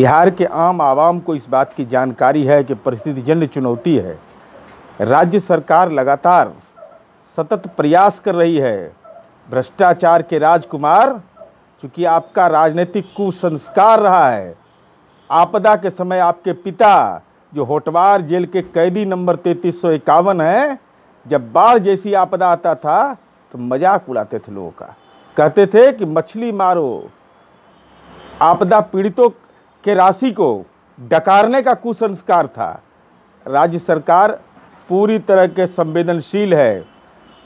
बिहार के आम आवाम को इस बात की जानकारी है कि परिस्थिति जन्य चुनौती है राज्य सरकार लगातार सतत प्रयास कर रही है भ्रष्टाचार के राजकुमार चूँकि आपका राजनीतिक कुसंस्कार रहा है आपदा के समय आपके पिता जो होटवार जेल के कैदी नंबर तैतीस सौ इक्यावन है जब बाढ़ जैसी आपदा आता था तो मजाक उड़ाते थे लोगों का कहते थे कि मछली मारो आपदा पीड़ितों के राशि को डकारने का कुसंस्कार था राज्य सरकार पूरी तरह के संवेदनशील है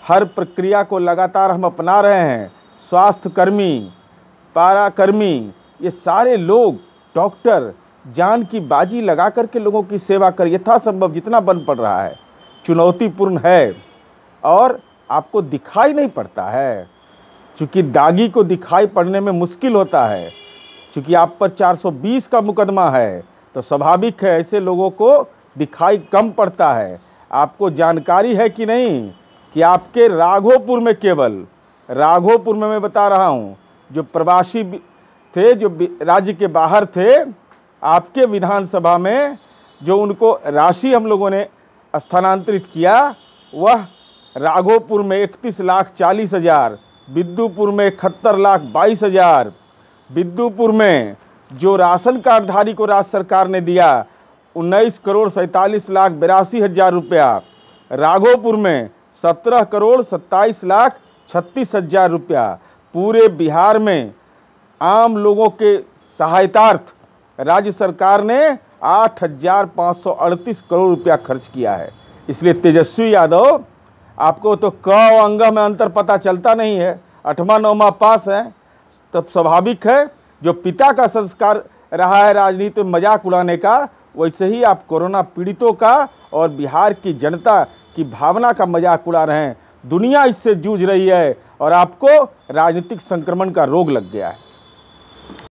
हर प्रक्रिया को लगातार हम अपना रहे हैं स्वास्थ्यकर्मी पाराकर्मी ये सारे लोग डॉक्टर जान की बाजी लगा कर के लोगों की सेवा कर यथासंभव जितना बन पड़ रहा है चुनौतीपूर्ण है और आपको दिखाई नहीं पड़ता है क्योंकि दागी को दिखाई पड़ने में मुश्किल होता है चूँकि आप पर 420 का मुकदमा है तो स्वाभाविक है ऐसे लोगों को दिखाई कम पड़ता है आपको जानकारी है कि नहीं कि आपके राघोपुर में केवल राघोपुर में मैं बता रहा हूँ जो प्रवासी थे जो राज्य के बाहर थे आपके विधानसभा में जो उनको राशि हम लोगों ने स्थानांतरित किया वह राघोपुर में इकतीस लाख चालीस हज़ार बिद्दूपुर में इकहत्तर लाख बाईस हज़ार बिद्दूपुर में जो राशन कार्डधारी को राज्य सरकार ने दिया उन्नीस करोड़ सैंतालीस लाख बिरासी हज़ार रुपया राघोपुर में सत्रह करोड़ सत्ताईस लाख छत्तीस हज़ार रुपया पूरे बिहार में आम लोगों के सहायतार्थ राज्य सरकार ने आठ हज़ार पाँच सौ अड़तीस करोड़ रुपया खर्च किया है इसलिए तेजस्वी यादव आपको तो क अंग में अंतर पता चलता नहीं है अठवा नौवा पास है तब स्वाभाविक है जो पिता का संस्कार रहा है राजनीति में मजाक उड़ाने का वैसे ही आप कोरोना पीड़ितों का और बिहार की जनता की भावना का मजाक उड़ा रहे हैं दुनिया इससे जूझ रही है और आपको राजनीतिक संक्रमण का रोग लग गया है